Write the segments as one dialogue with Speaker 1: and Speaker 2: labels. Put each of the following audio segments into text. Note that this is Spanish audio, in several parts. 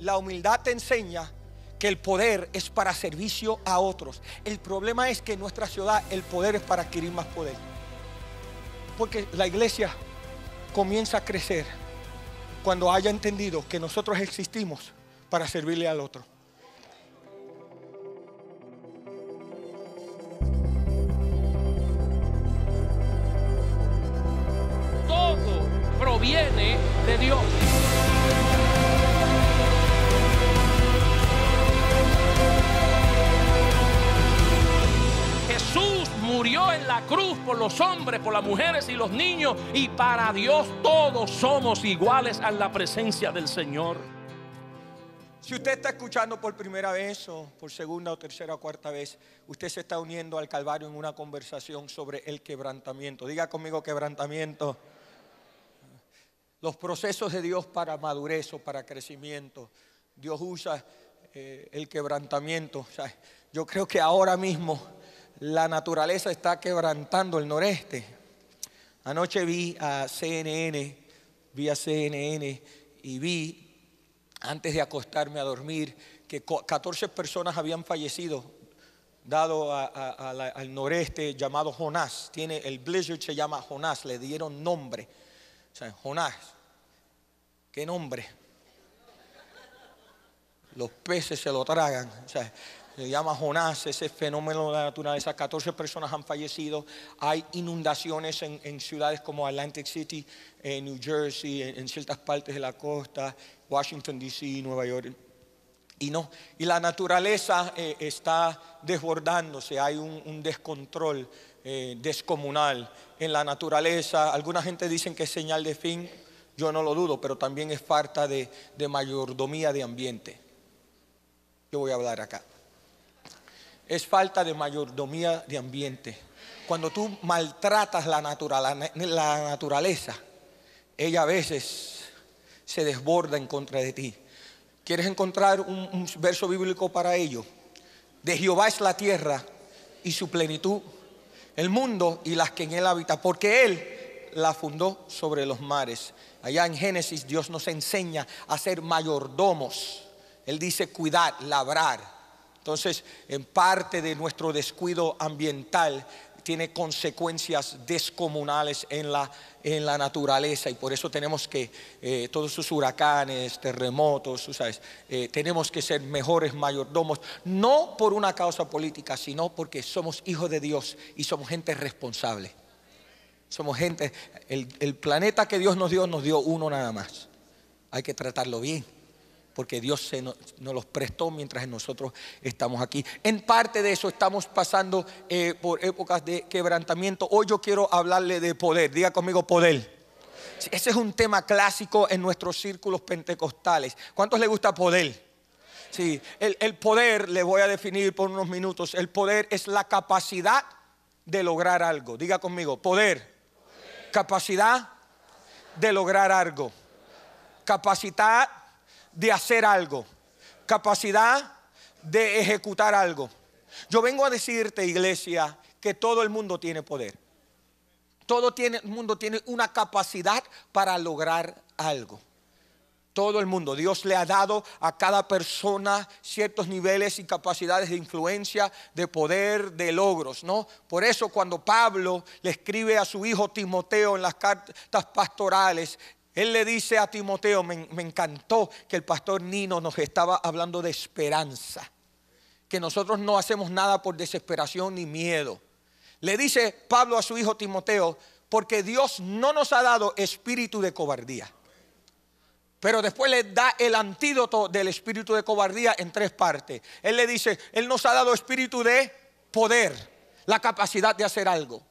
Speaker 1: La humildad te enseña que el poder es para servicio a otros. El problema es que en nuestra ciudad el poder es para adquirir más poder. Porque la iglesia comienza a crecer cuando haya entendido que nosotros existimos para servirle al otro. cruz por los hombres, por las mujeres y los niños. Y para Dios todos somos iguales a la presencia del Señor. Si usted está escuchando por primera vez o por segunda o tercera o cuarta vez, usted se está uniendo al Calvario en una conversación sobre el quebrantamiento. Diga conmigo quebrantamiento. Los procesos de Dios para madurez o para crecimiento. Dios usa eh, el quebrantamiento. yo creo que ahora mismo la naturaleza está quebrantando el noreste. Anoche vi a CNN, vi a CNN y vi, antes de acostarme a dormir, que 14 personas habían fallecido dado al noreste llamado Jonás. Tiene, el blizzard se llama Jonás, le dieron nombre. O sea, Jonás, ¿qué nombre? Los peces se lo tragan. O sea, se llama Jonás, ese fenómeno de la naturaleza, 14 personas han fallecido, hay inundaciones en, ciudades como Atlantic City, en eh, New Jersey, en, ciertas partes de la costa, Washington, D.C., Nueva York, y no, y la naturaleza eh, está desbordándose, hay un, descontrol eh, descomunal en la naturaleza. Alguna gente dice que es señal de fin, yo no lo dudo, pero también es falta de mayordomía de ambiente. Yo voy a hablar acá es falta de mayordomía de ambiente. Cuando tú maltratas la, la naturaleza, ella a veces se desborda en contra de ti. ¿Quieres encontrar un, verso bíblico para ello? De Jehová es la tierra y su plenitud, el mundo y las que en él habitan. porque él la fundó sobre los mares. Allá en Génesis Dios nos enseña a ser mayordomos. Él dice cuidar, labrar entonces, en parte de nuestro descuido ambiental tiene consecuencias descomunales en la, naturaleza y por eso tenemos que, eh, todos sus huracanes, terremotos, eh, tenemos que ser mejores mayordomos, no por una causa política, sino porque somos hijos de Dios y somos gente responsable. Somos gente, el, el planeta que Dios nos dio, nos dio uno nada más. Hay que tratarlo bien porque Dios se nos, los prestó mientras nosotros estamos aquí. En parte de eso estamos pasando eh, por épocas de quebrantamiento. Hoy yo quiero hablarle de poder. Diga conmigo poder. Ese es un tema clásico en nuestros círculos pentecostales. ¿Cuántos le gusta poder? Sí, el, poder, le voy a definir por unos minutos, el poder es la capacidad de lograr algo. Diga conmigo, poder, poder. capacidad de lograr algo. Capacidad de hacer algo, capacidad de ejecutar algo. Yo vengo a decirte, iglesia, que todo el mundo tiene poder. Todo el mundo tiene una capacidad para lograr algo. Todo el mundo. Dios le ha dado a cada persona ciertos niveles y capacidades de influencia, de poder, de logros, ¿no? Por eso cuando Pablo le escribe a su hijo Timoteo en las cartas pastorales él le dice a Timoteo, me, encantó que el pastor Nino nos estaba hablando de esperanza, que nosotros no hacemos nada por desesperación ni miedo. Le dice Pablo a su hijo Timoteo, porque Dios no nos ha dado espíritu de cobardía. Pero después le da el antídoto del espíritu de cobardía en tres partes. Él le dice, Él nos ha dado espíritu de poder, la capacidad de hacer algo.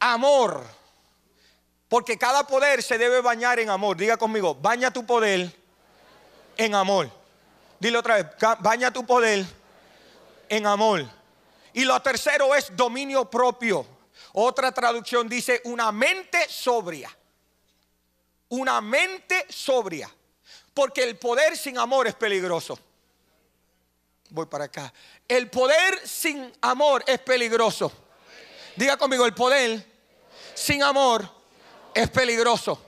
Speaker 1: Amor, porque cada poder se debe bañar en amor. Diga conmigo, baña tu poder en amor. Dile otra vez, baña tu poder en amor. Y lo tercero es dominio propio. Otra traducción dice una mente sobria. Una mente sobria. Porque el poder sin amor es peligroso. Voy para acá. El poder sin amor es peligroso. Diga conmigo, el poder sin amor es peligroso.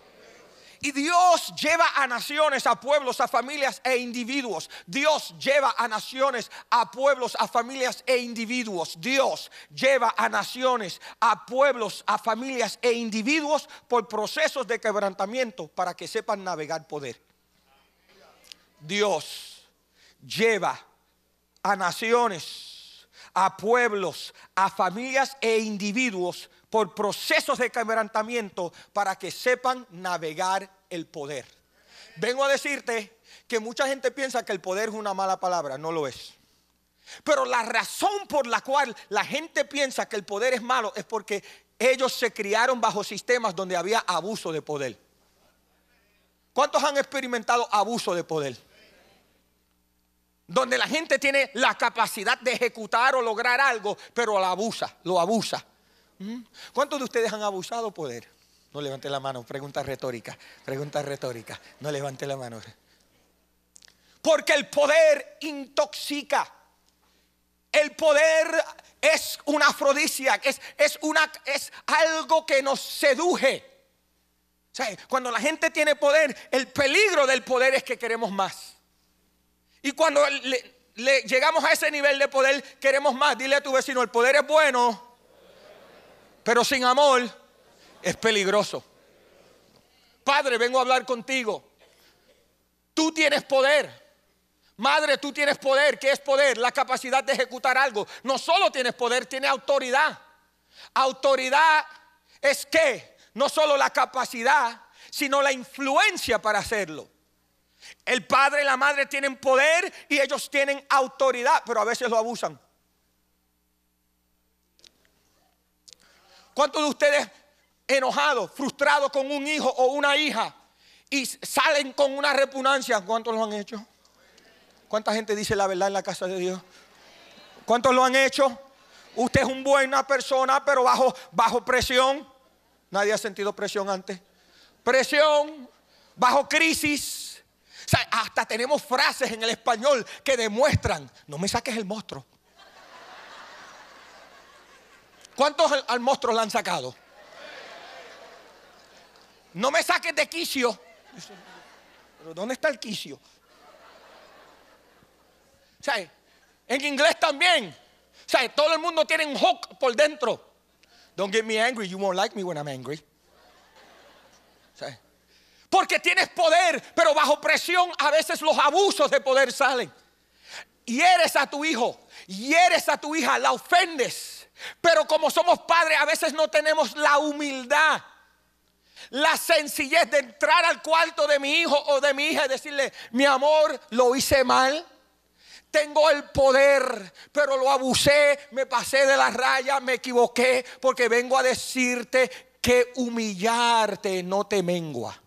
Speaker 1: Y Dios lleva a naciones, a pueblos, a familias e individuos. Dios lleva a naciones, a pueblos, a familias e individuos. Dios lleva a naciones, a pueblos, a familias e individuos por procesos de quebrantamiento para que sepan navegar poder. Dios lleva a naciones a pueblos, a familias e individuos por procesos de quebrantamiento para que sepan navegar el poder. Vengo a decirte que mucha gente piensa que el poder es una mala palabra, no lo es. Pero la razón por la cual la gente piensa que el poder es malo es porque ellos se criaron bajo sistemas donde había abuso de poder. ¿Cuántos han experimentado abuso de poder? donde la gente tiene la capacidad de ejecutar o lograr algo, pero la abusa, lo abusa. ¿Mm? ¿Cuántos de ustedes han abusado poder? No levante la mano, pregunta retórica, pregunta retórica, no levante la mano. Porque el poder intoxica. El poder es una afrodisia, es, es, una, es algo que nos seduje. cuando la gente tiene poder, el peligro del poder es que queremos más. Y cuando le, llegamos a ese nivel de poder, queremos más. Dile a tu vecino, el poder es bueno, pero sin amor es peligroso. Padre, vengo a hablar contigo. Tú tienes poder. Madre, tú tienes poder. ¿Qué es poder? La capacidad de ejecutar algo. No solo tienes poder, tienes autoridad. Autoridad es que no solo la capacidad, sino la influencia para hacerlo. El padre y la madre tienen poder y ellos tienen autoridad, pero a veces lo abusan. ¿Cuántos de ustedes enojados, frustrados con un hijo o una hija y salen con una repugnancia? ¿Cuántos lo han hecho? ¿Cuánta gente dice la verdad en la casa de Dios? ¿Cuántos lo han hecho? Usted es una buena persona, pero bajo, bajo presión. Nadie ha sentido presión antes. Presión, bajo crisis o sea, hasta tenemos frases en el español que demuestran, no me saques el monstruo. ¿Cuántos al, monstruo le han sacado? No me saques de quicio. dónde está el quicio? O sea, en inglés también. O sea, todo el mundo tiene un hook por dentro. Don't get me angry, you won't like me when I'm angry. Porque tienes poder, pero bajo presión a veces los abusos de poder salen. y eres a tu hijo, y eres a tu hija, la ofendes. Pero como somos padres, a veces no tenemos la humildad, la sencillez de entrar al cuarto de mi hijo o de mi hija y decirle, mi amor, lo hice mal tengo el poder, pero lo abusé, me pasé de la raya, me equivoqué, porque vengo a decirte que humillarte no te mengua.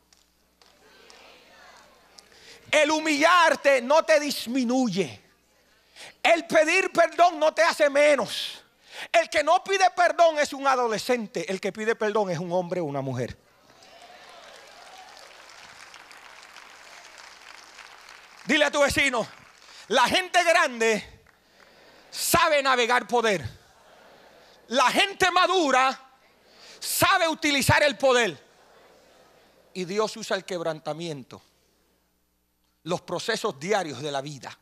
Speaker 1: El humillarte no te disminuye. El pedir perdón no te hace menos. El que no pide perdón es un adolescente. El que pide perdón es un hombre o una mujer. Dile a tu vecino, la gente grande sabe navegar poder. La gente madura sabe utilizar el poder. Y Dios usa el quebrantamiento los procesos diarios de la vida.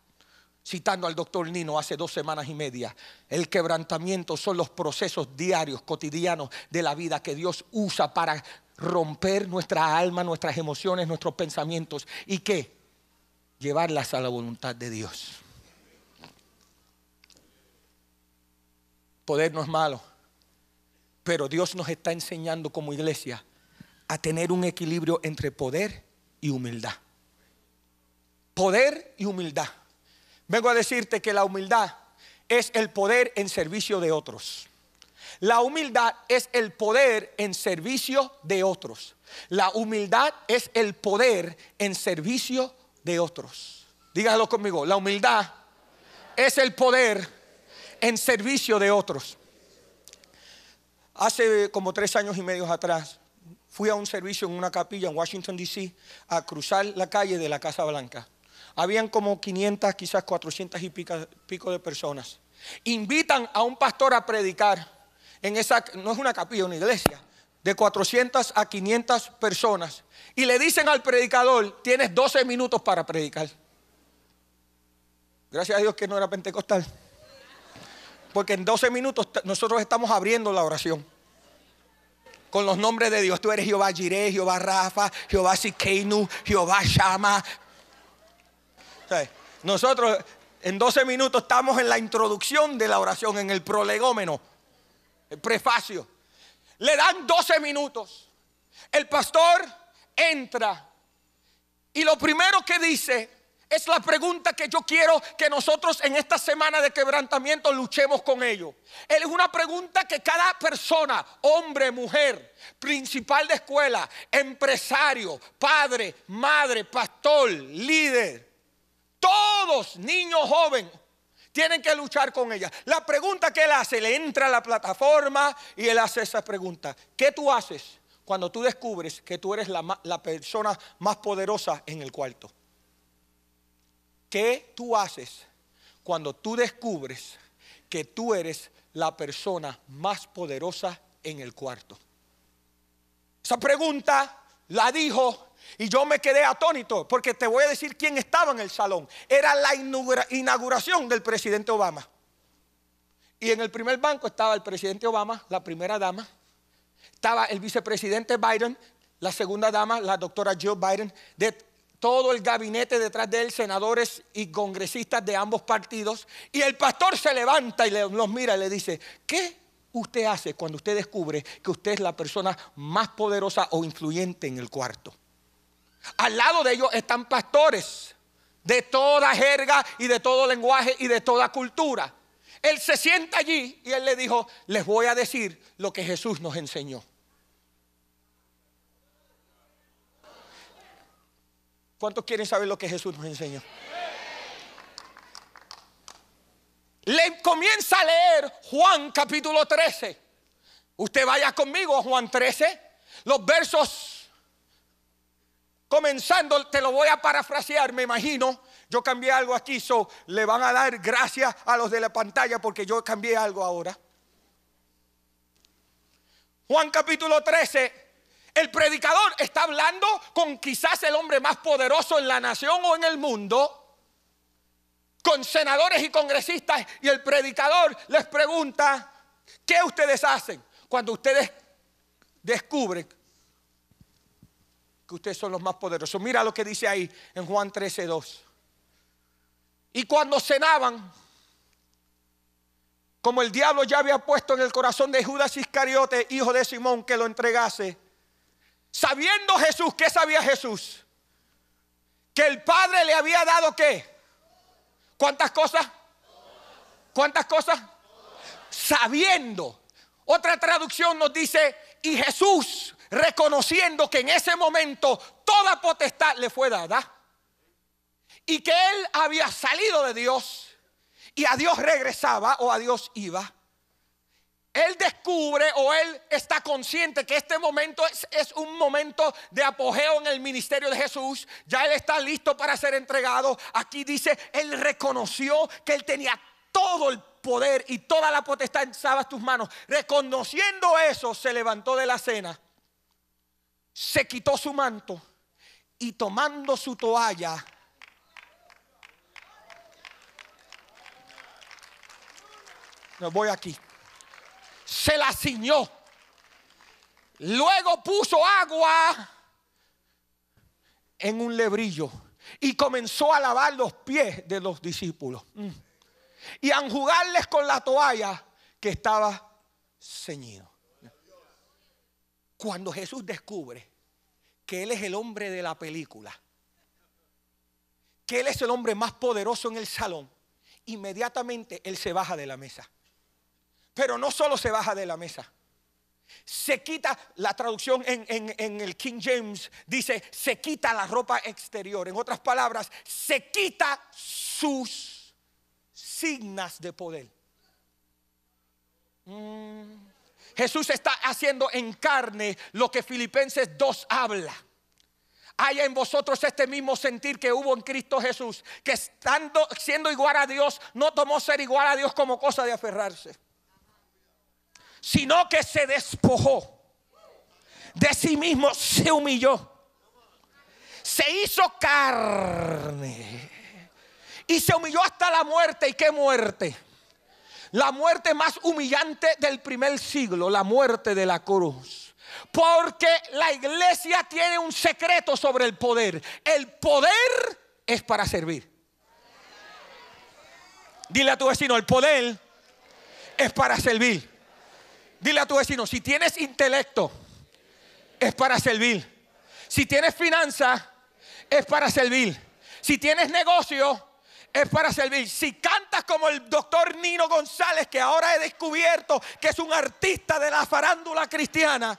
Speaker 1: Citando al doctor Nino hace dos semanas y media, el quebrantamiento son los procesos diarios, cotidianos de la vida que Dios usa para romper nuestra alma, nuestras emociones, nuestros pensamientos y qué? llevarlas a la voluntad de Dios. Poder no es malo, pero Dios nos está enseñando como iglesia a tener un equilibrio entre poder y humildad poder y humildad. Vengo a decirte que la humildad es el poder en servicio de otros. La humildad es el poder en servicio de otros. La humildad es el poder en servicio de otros. Dígalo conmigo, la humildad es el poder en servicio de otros. Hace como tres años y medio atrás fui a un servicio en una capilla en Washington, D.C. a cruzar la calle de la Casa Blanca habían como 500, quizás 400 y pico de personas. Invitan a un pastor a predicar en esa, no es una capilla, una iglesia, de 400 a 500 personas. Y le dicen al predicador, tienes 12 minutos para predicar. Gracias a Dios que no era pentecostal. Porque en 12 minutos nosotros estamos abriendo la oración con los nombres de Dios. Tú eres Jehová Jireh, Jehová Rafa, Jehová Siqueinu, Jehová Shama, nosotros en 12 minutos estamos en la introducción de la oración, en el prolegómeno, el prefacio. Le dan 12 minutos. El pastor entra y lo primero que dice es la pregunta que yo quiero que nosotros en esta semana de quebrantamiento luchemos con ello. Es una pregunta que cada persona, hombre, mujer, principal de escuela, empresario, padre, madre, pastor, líder, todos, niños, jóvenes, tienen que luchar con ella. La pregunta que él hace, le entra a la plataforma y él hace esa pregunta. ¿Qué tú haces cuando tú descubres que tú eres la, persona más poderosa en el cuarto? ¿Qué tú haces cuando tú descubres que tú eres la persona más poderosa en el cuarto? Esa pregunta la dijo y yo me quedé atónito porque te voy a decir quién estaba en el salón. Era la inauguración del presidente Obama. Y en el primer banco estaba el presidente Obama, la primera dama. Estaba el vicepresidente Biden, la segunda dama, la doctora Jill Biden. De todo el gabinete detrás de él, senadores y congresistas de ambos partidos. Y el pastor se levanta y los mira y le dice, ¿qué usted hace cuando usted descubre que usted es la persona más poderosa o influyente en el cuarto? Al lado de ellos están pastores de toda jerga y de todo lenguaje y de toda cultura. Él se sienta allí y él le dijo, les voy a decir lo que Jesús nos enseñó. ¿Cuántos quieren saber lo que Jesús nos enseñó? Le comienza a leer Juan capítulo 13. Usted vaya conmigo a Juan 13, los versos comenzando, te lo voy a parafrasear, me imagino. Yo cambié algo aquí, so le van a dar gracias a los de la pantalla porque yo cambié algo ahora. Juan capítulo 13. El predicador está hablando con quizás el hombre más poderoso en la nación o en el mundo, con senadores y congresistas, y el predicador les pregunta, ¿qué ustedes hacen cuando ustedes descubren que ustedes son los más poderosos. Mira lo que dice ahí en Juan 13, 2. Y cuando cenaban, como el diablo ya había puesto en el corazón de Judas Iscariote, hijo de Simón, que lo entregase, sabiendo Jesús, ¿qué sabía Jesús? Que el Padre le había dado qué? ¿Cuántas cosas? ¿Cuántas cosas? Sabiendo. Otra traducción nos dice, y Jesús reconociendo que en ese momento toda potestad le fue dada y que él había salido de Dios y a Dios regresaba o a Dios iba. Él descubre o él está consciente que este momento es, un momento de apogeo en el ministerio de Jesús. Ya él está listo para ser entregado. Aquí dice, él reconoció que él tenía todo el poder y toda la potestad en tus manos. Reconociendo eso, se levantó de la cena se quitó su manto y tomando su toalla, no voy aquí, se la ciñó. Luego puso agua en un lebrillo y comenzó a lavar los pies de los discípulos y a enjugarles con la toalla que estaba ceñido. Cuando Jesús descubre que Él es el hombre de la película, que Él es el hombre más poderoso en el salón, inmediatamente Él se baja de la mesa. Pero no solo se baja de la mesa, se quita, la traducción en, el King James dice, se quita la ropa exterior. En otras palabras, se quita sus signas de poder. Mm. Jesús está haciendo en carne lo que Filipenses 2 habla. Hay en vosotros este mismo sentir que hubo en Cristo Jesús, que estando, siendo igual a Dios, no tomó ser igual a Dios como cosa de aferrarse, sino que se despojó de sí mismo, se humilló, se hizo carne y se humilló hasta la muerte. ¿Y qué muerte? la muerte más humillante del primer siglo, la muerte de la cruz. Porque la iglesia tiene un secreto sobre el poder. El poder es para servir. Dile a tu vecino, el poder es para servir. Dile a tu vecino, si tienes intelecto, es para servir. Si tienes finanzas, es para servir. Si tienes negocio, es para servir. Si cantas como el doctor Nino González, que ahora he descubierto que es un artista de la farándula cristiana,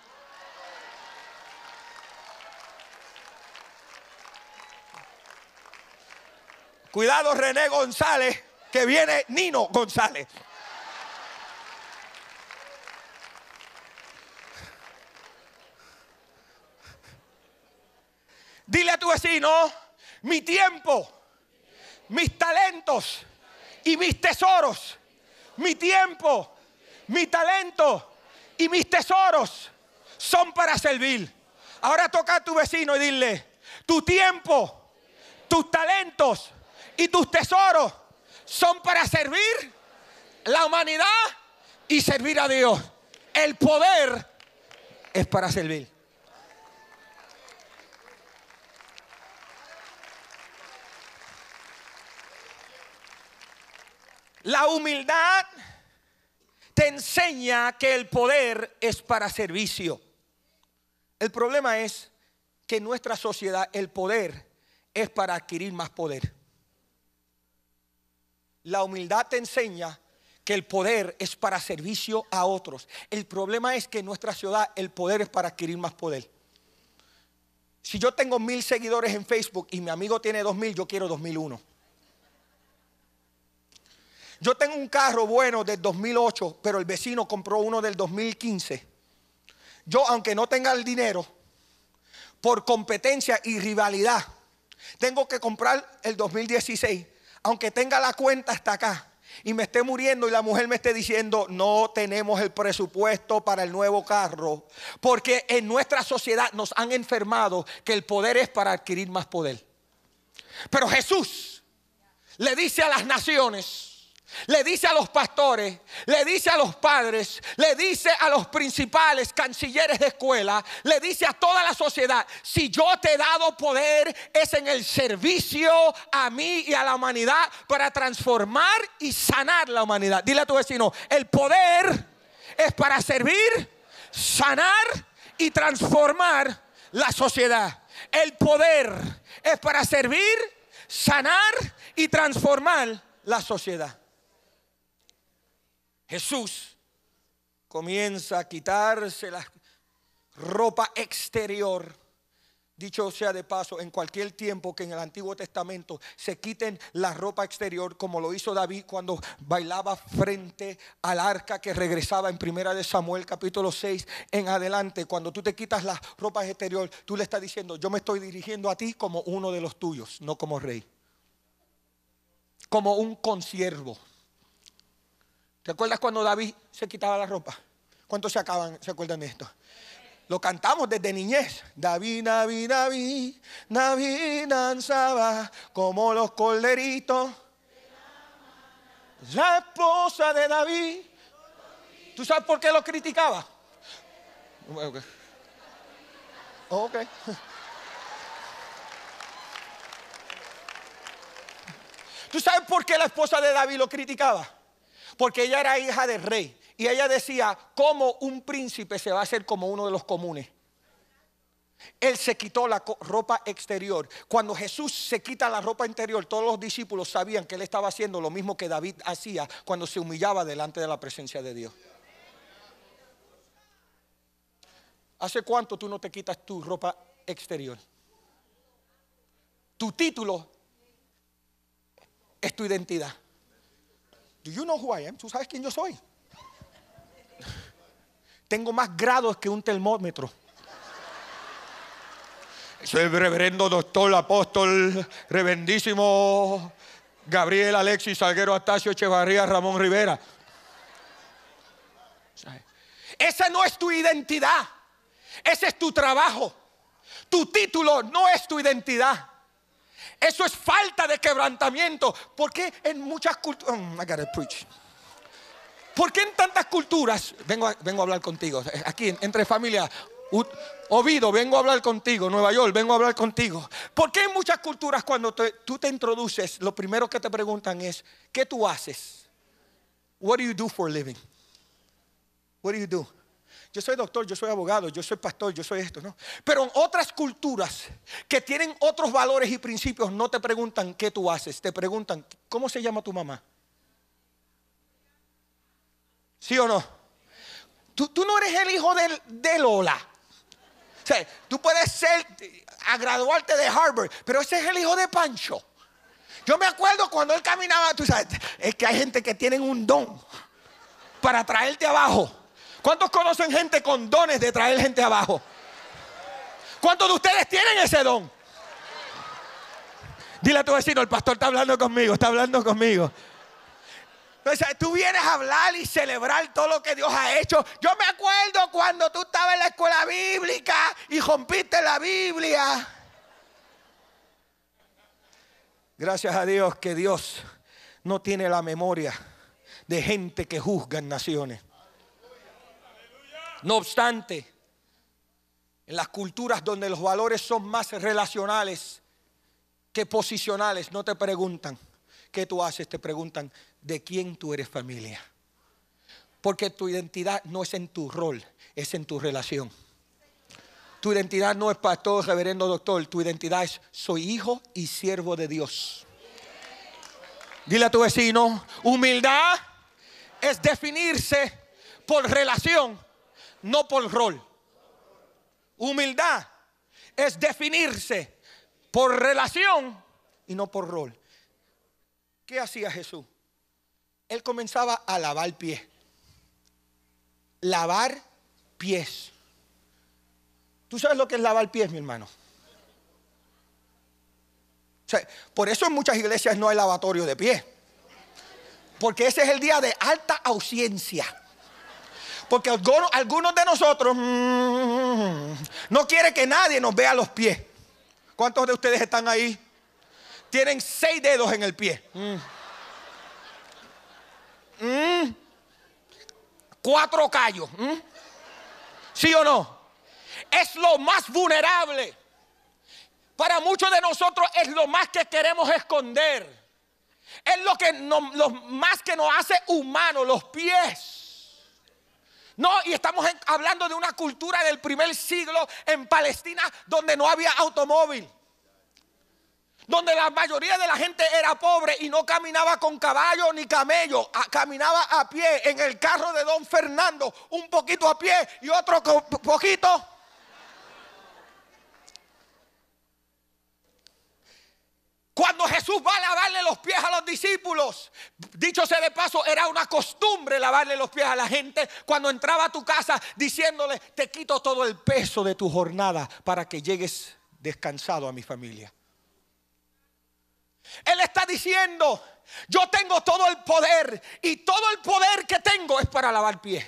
Speaker 1: Cuidado René González, que viene Nino González. Dile a tu vecino, mi tiempo mis talentos y mis tesoros, mi tiempo, mi talento y mis tesoros son para servir. Ahora toca a tu vecino y dile, tu tiempo, tus talentos y tus tesoros son para servir la humanidad y servir a Dios. El poder es para servir. La humildad te enseña que el poder es para servicio. El problema es que en nuestra sociedad el poder es para adquirir más poder. La humildad te enseña que el poder es para servicio a otros. El problema es que en nuestra ciudad el poder es para adquirir más poder. Si yo tengo mil seguidores en Facebook y mi amigo tiene dos mil, yo quiero dos mil uno. Yo tengo un carro bueno del 2008, pero el vecino compró uno del 2015. Yo, aunque no tenga el dinero, por competencia y rivalidad, tengo que comprar el 2016, aunque tenga la cuenta hasta acá y me esté muriendo y la mujer me esté diciendo, no tenemos el presupuesto para el nuevo carro, porque en nuestra sociedad nos han enfermado que el poder es para adquirir más poder. Pero Jesús le dice a las naciones, le dice a los pastores, le dice a los padres, le dice a los principales cancilleres de escuela, le dice a toda la sociedad, si yo te he dado poder es en el servicio a mí y a la humanidad para transformar y sanar la humanidad. Dile a tu vecino, el poder es para servir, sanar y transformar la sociedad. El poder es para servir, sanar y transformar la sociedad. Jesús comienza a quitarse la ropa exterior. Dicho sea de paso, en cualquier tiempo que en el Antiguo Testamento se quiten la ropa exterior, como lo hizo David cuando bailaba frente al arca que regresaba en Primera de Samuel capítulo 6 en adelante, cuando tú te quitas la ropa exterior, tú le estás diciendo, yo me estoy dirigiendo a ti como uno de los tuyos, no como rey, como un consiervo. ¿Te acuerdas cuando David se quitaba la ropa? ¿Cuántos se acaban, se acuerdan de esto? Lo cantamos desde niñez. David, David, David, David danzaba como los corderitos. La esposa de David. ¿Tú sabes por qué lo criticaba? Ok. ¿Tú sabes por qué la esposa de David lo criticaba? porque ella era hija del rey. Y ella decía, ¿cómo un príncipe se va a hacer como uno de los comunes? Él se quitó la ropa exterior. Cuando Jesús se quita la ropa interior, todos los discípulos sabían que él estaba haciendo lo mismo que David hacía cuando se humillaba delante de la presencia de Dios. ¿Hace cuánto tú no te quitas tu ropa exterior? Tu título es tu identidad. ¿Tú sabes quién yo soy? Tengo más grados que un termómetro. Soy el reverendo doctor, apóstol, reverendísimo Gabriel Alexis Salguero Astacio Echevarría Ramón Rivera. Esa no es tu identidad. Ese es tu trabajo. Tu título no es tu identidad. Eso es falta de quebrantamiento. Porque en muchas culturas. Oh, I preach. ¿Por qué en tantas culturas? Vengo a, vengo a hablar contigo. Aquí, entre familia. Ovido, vengo a hablar contigo. Nueva York, vengo a hablar contigo. ¿Por qué en muchas culturas, cuando tú te introduces, lo primero que te preguntan es: ¿Qué tú haces? What do you do for a living? What do you do? yo soy doctor, yo soy abogado, yo soy pastor, yo soy esto, ¿no? Pero en otras culturas que tienen otros valores y principios no te preguntan qué tú haces, te preguntan, ¿cómo se llama tu mamá? ¿Sí o no? Tú, no eres el hijo de, Lola. tú puedes ser, a graduarte de Harvard, pero ese es el hijo de Pancho. Yo me acuerdo cuando él caminaba, tú sabes, es que hay gente que tienen un don para traerte abajo. ¿Cuántos conocen gente con dones de traer gente abajo? ¿Cuántos de ustedes tienen ese don? Dile a tu vecino, el pastor está hablando conmigo, está hablando conmigo. Entonces, tú vienes a hablar y celebrar todo lo que Dios ha hecho. Yo me acuerdo cuando tú estabas en la escuela bíblica y rompiste la Biblia. Gracias a Dios que Dios no tiene la memoria de gente que juzga en naciones. No obstante, en las culturas donde los valores son más relacionales que posicionales, no te preguntan qué tú haces, te preguntan de quién tú eres familia. Porque tu identidad no es en tu rol, es en tu relación. Tu identidad no es Para todos reverendo doctor, tu identidad es soy hijo y siervo de Dios. Dile a tu vecino, humildad es definirse por relación no por rol. Humildad es definirse por relación y no por rol. ¿Qué hacía Jesús? Él comenzaba a lavar pies. Lavar pies. ¿Tú sabes lo que es lavar pies, mi hermano? por eso en muchas iglesias no hay lavatorio de pies. Porque ese es el día de alta ausencia. Porque algunos, de nosotros mm, no quiere que nadie nos vea los pies. ¿Cuántos de ustedes están ahí? Tienen seis dedos en el pie. Mm. Mm. Cuatro callos. ¿Sí o no? Es lo más vulnerable. Para muchos de nosotros es lo más que queremos esconder. Es lo, que lo más que nos hace humanos, los pies. No, y estamos hablando de una cultura del primer siglo en Palestina donde no había automóvil. Donde la mayoría de la gente era pobre y no caminaba con caballo ni camello, caminaba a pie en el carro de don Fernando, un poquito a pie y otro poquito va a lavarle los pies a los discípulos. Dicho sea de paso, era una costumbre lavarle los pies a la gente cuando entraba a tu casa diciéndole, te quito todo el peso de tu jornada para que llegues descansado a mi familia. Él está diciendo, yo tengo todo el poder y todo el poder que tengo es para lavar pies.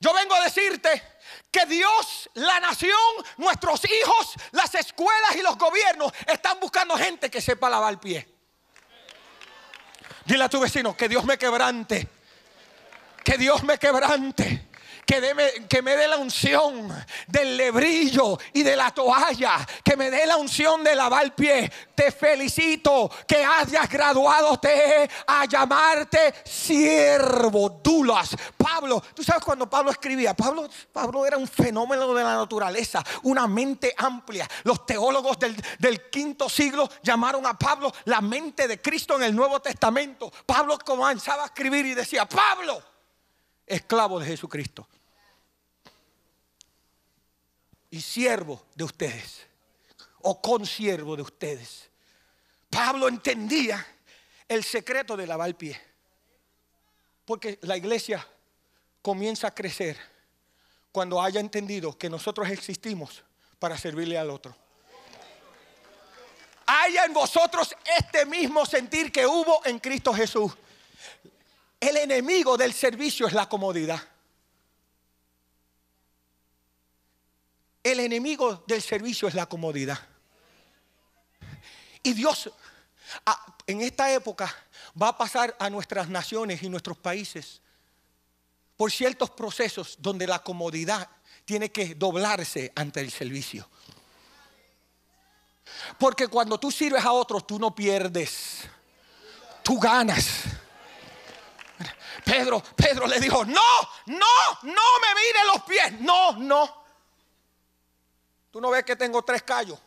Speaker 1: Yo vengo a decirte que Dios, la nación, nuestros hijos, las escuelas y los gobiernos están buscando gente que sepa lavar el pie. Dile a tu vecino que Dios me quebrante. Que Dios me quebrante que, que me dé la unción del lebrillo y de la toalla, que me dé la unción de lavar pie. Te felicito que hayas graduado te a llamarte siervo, dulas. Pablo, tú sabes cuando Pablo escribía, Pablo, Pablo era un fenómeno de la naturaleza, una mente amplia. Los teólogos del, del quinto siglo llamaron a Pablo la mente de Cristo en el Nuevo Testamento. Pablo comenzaba a escribir y decía, Pablo, esclavo de Jesucristo y siervo de ustedes o consiervo de ustedes. Pablo entendía el secreto de lavar el pie. Porque la iglesia comienza a crecer cuando haya entendido que nosotros existimos para servirle al otro. Haya en vosotros este mismo sentir que hubo en Cristo Jesús. El enemigo del servicio es la comodidad. El enemigo del servicio es la comodidad. Y Dios ah, en esta época va a pasar a nuestras naciones y nuestros países por ciertos procesos donde la comodidad tiene que doblarse ante el servicio. Porque cuando tú sirves a otros, tú no pierdes, tú ganas. Pedro, Pedro le dijo, no, no, no me mire los pies, no, no. Tú no ves que tengo tres callos.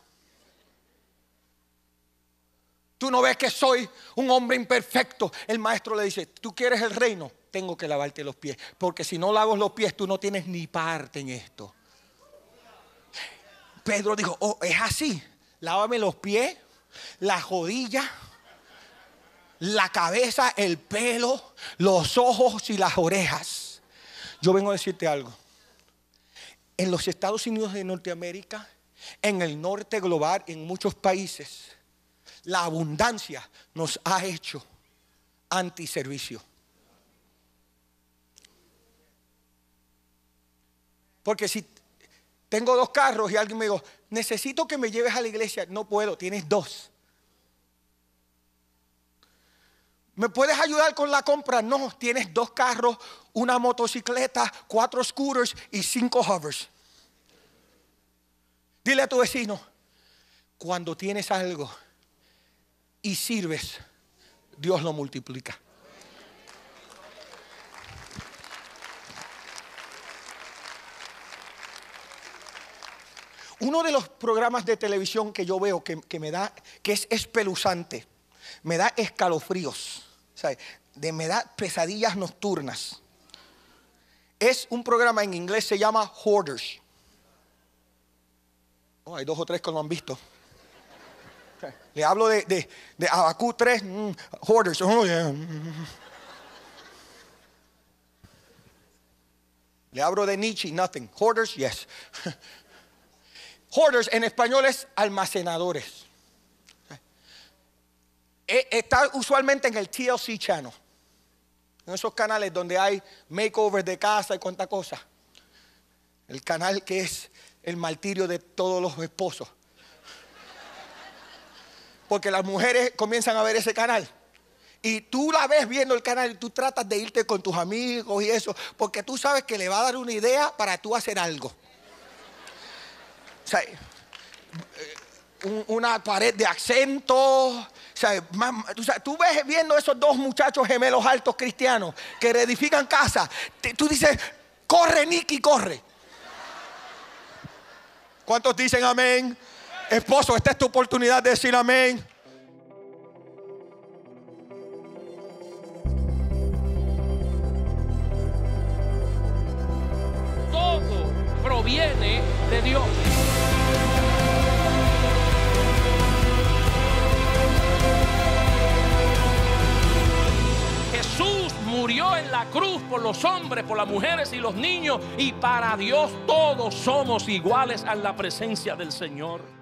Speaker 1: Tú no ves que soy un hombre imperfecto. El maestro le dice, tú quieres el reino, tengo que lavarte los pies, porque si no lavo los pies, tú no tienes ni parte en esto. Pedro dijo, oh, es así, lávame los pies, la rodillas la cabeza, el pelo, los ojos y las orejas. Yo vengo a decirte algo. En los Estados Unidos de Norteamérica, en el norte global, en muchos países, la abundancia nos ha hecho antiservicio. Porque si tengo dos carros y alguien me dijo, necesito que me lleves a la iglesia, no puedo, tienes dos. ¿Me puedes ayudar con la compra? No, tienes dos carros, una motocicleta, cuatro scooters y cinco hovers. Dile a tu vecino, cuando tienes algo y sirves, Dios lo multiplica. Uno de los programas de televisión que yo veo que, que me da, que es espeluzante me da escalofríos, De, me da pesadillas nocturnas. Es un programa en inglés, se llama Hoarders. Oh, hay dos o tres que lo han visto. Le hablo de, de, 3, mm, Hoarders. Oh, Le hablo de Nietzsche, nothing. Hoarders, yes. Hoarders en español es almacenadores. Eh, está usualmente en el TLC channel. En esos canales donde hay makeovers de casa y cuánta cosa. El canal que es el martirio de todos los esposos. Porque las mujeres comienzan a ver ese canal. Y tú la ves viendo el canal y tú tratas de irte con tus amigos y eso. Porque tú sabes que le va a dar una idea para tú hacer algo. O eh, una pared de acento. O sea, tú ves viendo esos dos muchachos gemelos altos cristianos que reedifican casa. tú dices, corre, Nicky, corre. ¿Cuántos dicen amén? Esposo, esta es tu oportunidad de decir amén. Todo proviene de Dios. la cruz por los hombres, por las mujeres y los niños. Y para Dios todos somos iguales a la presencia del Señor.